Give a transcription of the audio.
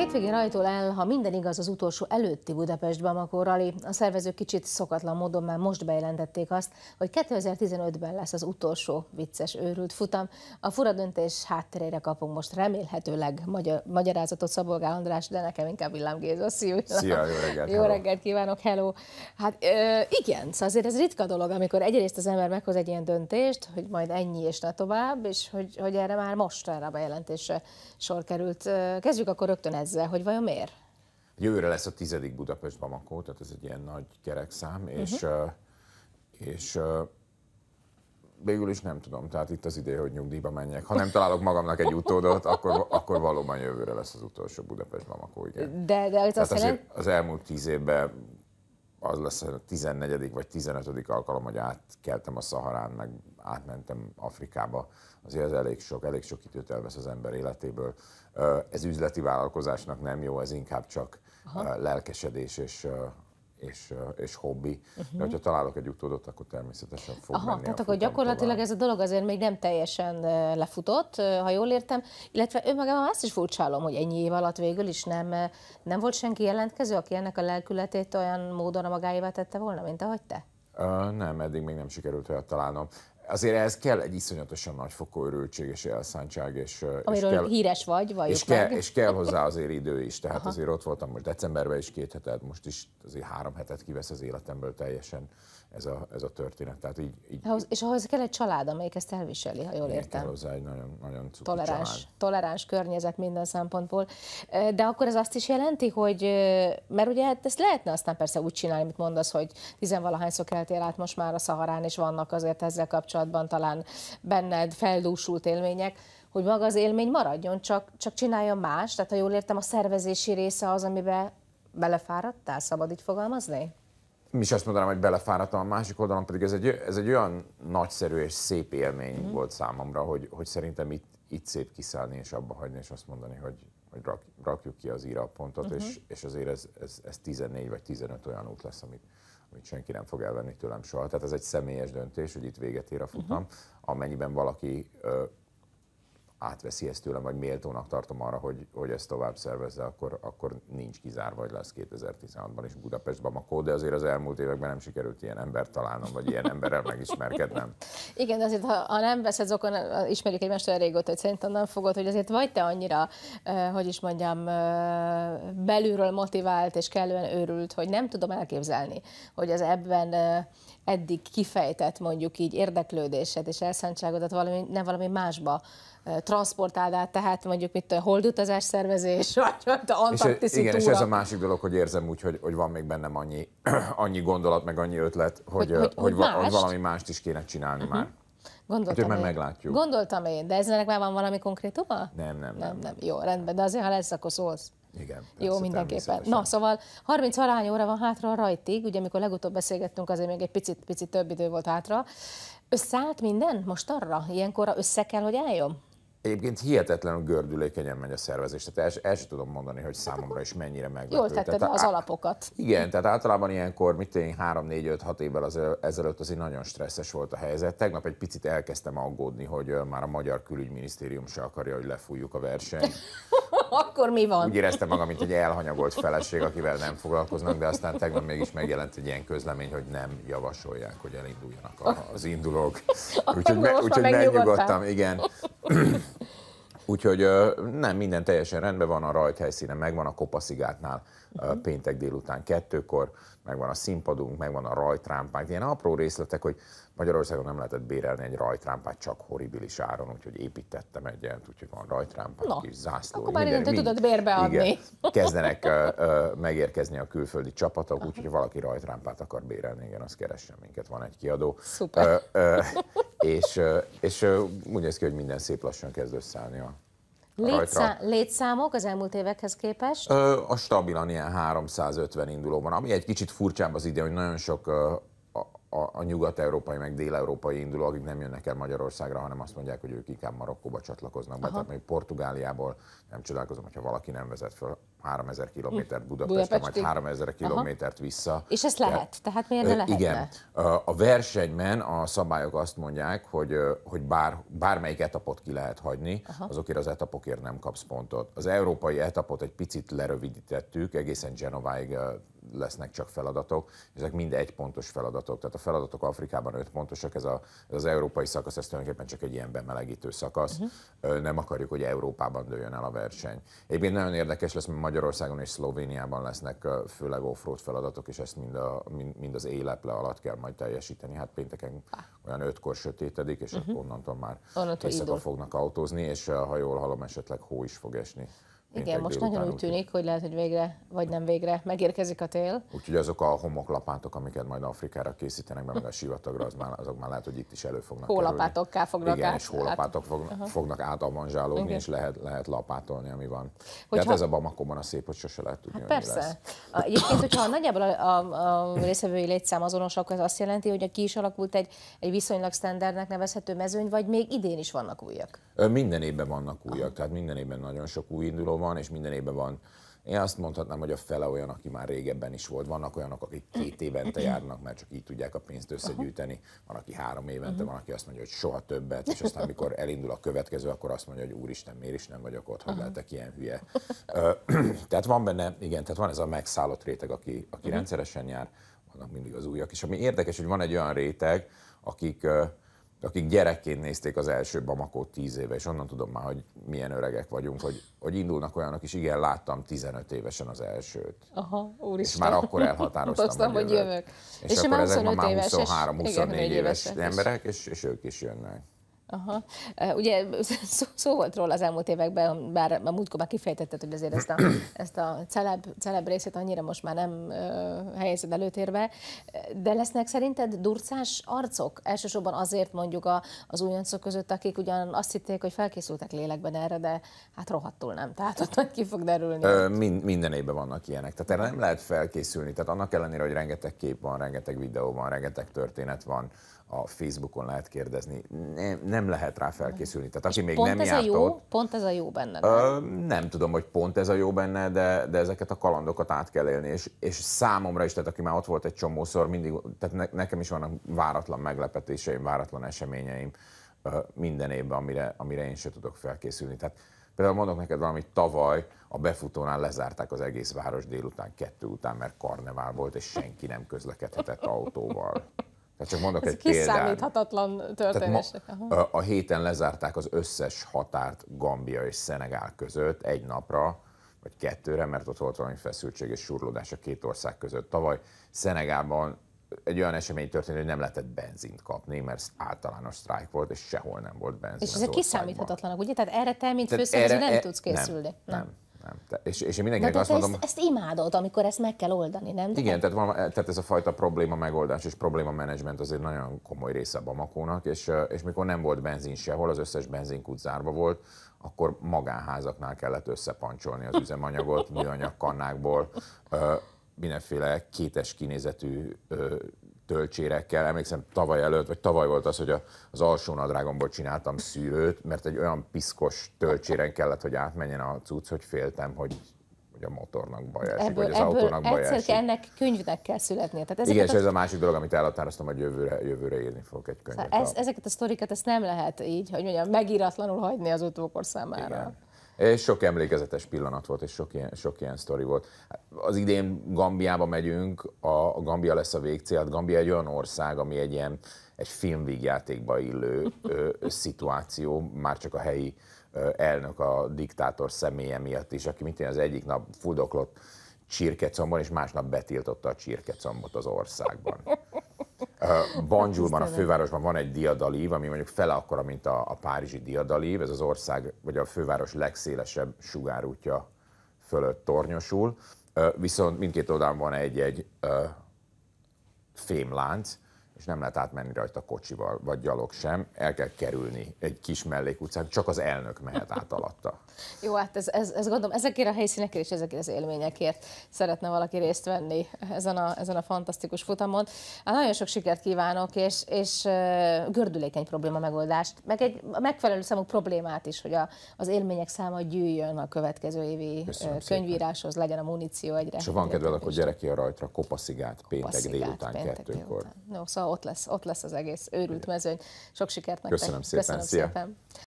hétvégén rajtól el, ha minden igaz, az utolsó előtti Budapest Bamako rally. A szervezők kicsit szokatlan módon már most bejelentették azt, hogy 2015-ben lesz az utolsó vicces őrült futam. A fura döntés hátterére kapunk most remélhetőleg magyar, magyarázatot Szabolgál András, de nekem inkább Villám Géza. Szia, Szia, jó reggelt! Jó reggelt kívánok, hello! Hát ö, igen, szóval azért ez ritka dolog, amikor egyrészt az ember meghoz egy ilyen döntést, hogy majd ennyi és ne tovább, és hogy, hogy erre már most erre a bejelentésre sor került. Kezdjük akkor rögtön ezzel ezzel, hogy vajon miért? Jövőre lesz a tizedik Budapest Bamako, tehát ez egy ilyen nagy kerekszám, uh-huh. és, mhm. és végül is nem tudom, tehát itt az ideje, hogy nyugdíjba menjek. Ha nem találok magamnak egy utódot, akkor, akkor valóban jövőre lesz az utolsó Budapest Bamako, igen. De, de ez azt jelent... Az elmúlt tíz évben az lesz a 14. vagy 15. alkalom, hogy átkeltem a Szaharán, meg átmentem Afrikába, azért ez elég sok, elég sok időt elvesz az ember életéből. Ez üzleti vállalkozásnak nem jó, ez inkább csak Aha. lelkesedés és és, és hobbi. Uh-huh. De mhm. hogyha találok egy utódot, akkor természetesen fog Aha, menni tehát akkor gyakorlatilag tovább. ez a dolog azért még nem teljesen lefutott, ha jól értem, illetve önmagában azt is furcsálom, hogy ennyi év alatt végül is nem, nem volt senki jelentkező, aki ennek a lelkületét olyan módon a magáévá tette volna, mint ahogy te? Uh, nem, eddig még nem sikerült olyat találnom azért ez kell egy iszonyatosan nagyfokú örültség és elszántság. És, Amiről és kell, híres vagy, vagy és kell, és kell hozzá azért idő is. Tehát Aha. azért ott voltam most decemberben is két hetet, most is azért három hetet kivesz az életemből teljesen ez a, ez a történet. Tehát így, így, ahhoz, és ahhoz kell egy család, amelyik ezt elviseli, ha jól értem. Kell hozzá egy nagyon, nagyon toleráns, család. toleráns környezet minden szempontból. De akkor ez azt is jelenti, hogy, mert ugye hát ezt lehetne aztán persze úgy csinálni, amit mondasz, hogy tizenvalahányszor keltél át most már a Szaharán, és vannak azért ezzel kapcsolatban kapcsolatban talán benned feldúsult élmények, hogy maga az élmény maradjon, csak, csak csinálja más, tehát ha jól értem, a szervezési része az, amiben belefáradtál, szabad így fogalmazni? mi is azt mondanám, hogy belefáradtam, a másik oldalon pedig ez egy, ez egy olyan nagyszerű és szép élmény mm. volt számomra, hogy, hogy szerintem itt, itt szép kiszállni és abba hagyni, és azt mondani, hogy, hogy rak, rakjuk ki az íra a pontot, mm-hmm. és, és azért ez, ez, ez 14 vagy 15 olyan út lesz, amit, amit senki nem fog elvenni tőlem soha. Tehát ez egy személyes döntés, hogy itt véget ér a futam. Uh-huh. Amennyiben valaki ö, átveszi ezt tőlem, vagy méltónak tartom arra, hogy, hogy ezt tovább szervezze, akkor, akkor nincs kizárva, hogy lesz 2016-ban is Budapest Bamako, de azért az elmúlt években nem sikerült ilyen embert találnom, vagy ilyen emberrel megismerkednem. Igen, de azért ha, ha nem veszed okon, ismerjük egymást olyan régóta, hogy szerintem nem fogod, hogy azért vagy te annyira, hogy is mondjam, belülről motivált és kellően őrült, hogy nem tudom elképzelni, hogy az ebben eddig kifejtett mondjuk így érdeklődésed és elszántságodat valami, nem valami másba transportálná, tehát mondjuk mit a holdutazás szervezés, vagy a antarktiszi és, Igen, túra. és ez a másik dolog, hogy érzem úgy, hogy, hogy van még bennem annyi, annyi gondolat, meg annyi ötlet, hogy, hogy, hogy, hogy, mást? hogy valami mást is kéne csinálni uh-huh. már. Gondoltam hát, én. meglátjuk. Gondoltam én, de eznek már van valami konkrétuma? Nem, nem, nem. nem, nem. Jó, rendben, de azért, ha lesz, akkor szólsz. Igen. Persze, Jó, mindenképpen. Na, szóval 30 arány óra van hátra a rajtig, ugye amikor legutóbb beszélgettünk, azért még egy picit, picit több idő volt hátra. Összeállt minden most arra? Ilyenkorra össze kell, hogy álljon? Egyébként hihetetlenül gördülékenyen megy a szervezés, tehát el, el sem tudom mondani, hogy számomra is mennyire meg. Jól tetted tehát, az alapokat. Igen, tehát általában ilyenkor, mit én 3, 4, 5, 6 évvel az, ezelőtt azért nagyon stresszes volt a helyzet. Tegnap egy picit elkezdtem aggódni, hogy már a Magyar Külügyminisztérium se akarja, hogy lefújjuk a versenyt. akkor mi van? Úgy éreztem magam, mint egy elhanyagolt feleség, akivel nem foglalkoznak, de aztán tegnap mégis megjelent egy ilyen közlemény, hogy nem javasolják, hogy elinduljanak az indulók. Úgyhogy, me, úgyhogy megnyugodtam, igen. Úgyhogy nem, minden teljesen rendben van a rajthelyszínen, megvan a kopaszigátnál uh-huh. péntek délután kettőkor, megvan a színpadunk, megvan a rajtrámpánk, ilyen apró részletek, hogy Magyarországon nem lehetett bérelni egy rajtrámpát csak horribilis áron, úgyhogy építettem egyet, úgyhogy van rajtrámpánk no. kis zászló. Akkor már minden, te tudod bérbeadni. Igen, kezdenek uh, uh, megérkezni a külföldi csapatok, uh-huh. úgyhogy valaki rajtrámpát akar bérelni, igen, azt keressen minket, van egy kiadó. Szuper. Uh, és, és úgy néz ki, hogy minden szép lassan kezd összeállni a Létszá létszámok az elmúlt évekhez képest? Ö, a stabilan ilyen 350 indulóban, ami egy kicsit furcsább az ide, hogy nagyon sok a, a, a nyugat-európai, meg dél-európai induló, akik nem jönnek el Magyarországra, hanem azt mondják, hogy ők inkább Marokkóba csatlakoznak Aha. Tehát még Portugáliából nem csodálkozom, hogyha valaki nem vezet fel 3000 kilométert Budapestre, Budapesti. majd 3000 kilométert vissza. És ez lehet, tehát miért ne lehetne? Igen. A versenyben a szabályok azt mondják, hogy, hogy bár, bármelyik etapot ki lehet hagyni, Aha. azokért az etapokért nem kapsz pontot. Az európai etapot egy picit lerövidítettük, egészen Genováig lesznek csak feladatok, ezek mind egy pontos feladatok. Tehát a feladatok Afrikában öt pontosak, ez, a, ez az európai szakasz, ez tulajdonképpen csak egy ilyen bemelegítő szakasz. Uh-huh. Nem akarjuk, hogy Európában dőljön el a verseny. Egyébként nagyon érdekes lesz, mert Magyarországon és Szlovéniában lesznek főleg offroad feladatok, és ezt mind, a, mind, mind az éleple alatt kell majd teljesíteni. Hát pénteken ah. olyan ötkor sötétedik, és uh-huh. onnantól már éjszaka fognak autózni, és ha jól hallom, esetleg hó is fog esni igen, most nagyon úgy tűnik, hogy lehet, hogy végre, vagy nem végre, megérkezik a tél. Úgyhogy azok a homoklapátok, amiket majd Afrikára készítenek meg a sivatagra, az már, azok már lehet, hogy itt is elő fognak Hólapátokká fognak Igen, át. és hólapátok fognak, uh-huh. fognak és lehet, lehet lapátolni, ami van. Hát hogyha... Tehát ez a Bamakoban a szép, hogy sose lehet tudni, hát persze. Lesz. A, egyébként, hogyha nagyjából a, a, a részvevői létszám azonos, akkor az azt jelenti, hogy ki is alakult egy, egy viszonylag standardnek nevezhető mezőny, vagy még idén is vannak újak? Minden évben vannak újak, tehát minden évben nagyon sok új induló van, és minden évben van. Én azt mondhatnám, hogy a fele olyan, aki már régebben is volt. Vannak olyanok, akik két évente járnak, mert csak így tudják a pénzt összegyűjteni. Van, aki három évente, van, aki azt mondja, hogy soha többet, és aztán, amikor elindul a következő, akkor azt mondja, hogy úristen, miért is nem vagyok ott, hogy lehetek ilyen hülye. tehát van benne, igen, tehát van ez a megszállott réteg, aki, aki mhm. rendszeresen jár, vannak mindig az újak. És ami érdekes, hogy van egy olyan réteg, akik akik gyerekként nézték az első Bamakót 10 éve, és onnan tudom már, hogy milyen öregek vagyunk, hogy, hogy indulnak olyanok is, igen, láttam 15 évesen az elsőt. Aha, úristen. És már akkor elhatároztam, Toztam, hogy jövök. jövök. És, és akkor ezek már 23-24 éves, éves emberek, és, és ők is jönnek. Aha. Ugye szó, szó volt róla az elmúlt években, bár a múltkor már kifejtetted, hogy azért ezt a, ezt a celeb, celeb részét annyira most már nem ö, helyezed előtérbe, de lesznek szerinted durcás arcok? Elsősorban azért mondjuk a, az újoncok között, akik ugyan azt hitték, hogy felkészültek lélekben erre, de hát rohadtul nem, tehát ott ki fog derülni. Ö, mind, minden évben vannak ilyenek, tehát erre nem lehet felkészülni, tehát annak ellenére, hogy rengeteg kép van, rengeteg videó van, rengeteg történet van, a Facebookon lehet kérdezni. Nem, nem lehet rá felkészülni. Tehát aki még pont nem ez járt a jó, ott, Pont ez a jó benne? Ö, nem tudom, hogy pont ez a jó benne, de, de ezeket a kalandokat át kell élni, és, és számomra is, tehát aki már ott volt egy csomószor, mindig, tehát ne, nekem is vannak váratlan meglepetéseim, váratlan eseményeim ö, minden évben, amire, amire én sem tudok felkészülni. Tehát például mondok neked valamit, tavaly a befutónál lezárták az egész város délután, kettő után, mert karnevál volt, és senki nem közlekedhetett autóval. Tehát csak mondok Ez egy példát. Kiszámíthatatlan történés. A héten lezárták az összes határt Gambia és Szenegál között egy napra, vagy kettőre, mert ott volt valami feszültség és surlódás a két ország között. Tavaly Szenegálban egy olyan esemény történt, hogy nem lehetett benzint kapni, mert általános sztrájk volt, és sehol nem volt benzin. És ezek kiszámíthatatlanak, ugye? Tehát erre te, mint főszervező nem e- tudsz készülni. Nem, nem. nem. Nem. Te, és, és én mindenkinek azt mondom... Ezt, ezt imádod, amikor ezt meg kell oldani, nem? De igen, tehát, van, e, tehát ez a fajta probléma megoldás és probléma menedzsment azért nagyon komoly része a Bamakónak, és, és mikor nem volt benzin sehol, az összes benzinkút zárva volt, akkor magánházaknál kellett összepancsolni az üzemanyagot műanyag kannákból, mindenféle kétes kinézetű tölcsérekkel. Emlékszem, tavaly előtt, vagy tavaly volt az, hogy a, az alsó nadrágomból csináltam szűrőt, mert egy olyan piszkos tölcséren kellett, hogy átmenjen a cucc, hogy féltem, hogy hogy a motornak baj esik, ebből, vagy az ebből autónak baj esik. ennek könyvnek kell születnie. Tehát Igen, és ez a másik dolog, amit elhatároztam, hogy jövőre, jövőre írni fogok egy szóval könyvet. Ez, ezeket a sztorikat ezt nem lehet így, hogy mondjam, megíratlanul hagyni az utókor számára. Igen. És sok emlékezetes pillanat volt, és sok ilyen, sok ilyen sztori volt. Az idén Gambiába megyünk, a, a Gambia lesz a végcél, hát Gambia egy olyan ország, ami egy ilyen egy filmvígjátékba illő ö, szituáció, már csak a helyi ö, elnök a diktátor személye miatt is, aki mint én az egyik nap fudoklott csirkecomban, és másnap betiltotta a csirkecombot az országban. Banjulban, a fővárosban van egy diadalív, ami mondjuk fele akkora, mint a, a párizsi diadalív, ez az ország, vagy a főváros legszélesebb sugárútja fölött tornyosul, viszont mindkét oldalán van egy-egy fémlánc, és nem lehet átmenni rajta kocsival, vagy gyalog sem, el kell kerülni egy kis mellékutcán, csak az elnök mehet át alatta. Jó, hát ez, ez, ez gondolom, ezekért a helyszínekért és ezekért az élményekért szeretne valaki részt venni ezen a, ezen a fantasztikus futamon. Hát nagyon sok sikert kívánok, és, és gördülékeny probléma megoldást, meg egy megfelelő számú problémát is, hogy a, az élmények száma gyűjjön a következő évi Köszönöm könyvíráshoz, szépen. legyen a muníció egyre. És ha van kedved, akkor gyere ki a rajtra, kopaszigát, kopaszigát péntek délután, péntek kettőkor. Délután. No, szóval ott lesz, ott lesz az egész őrült mezőny. Sok sikert nektek. Köszönöm szépen. Köszönöm szépen. szia.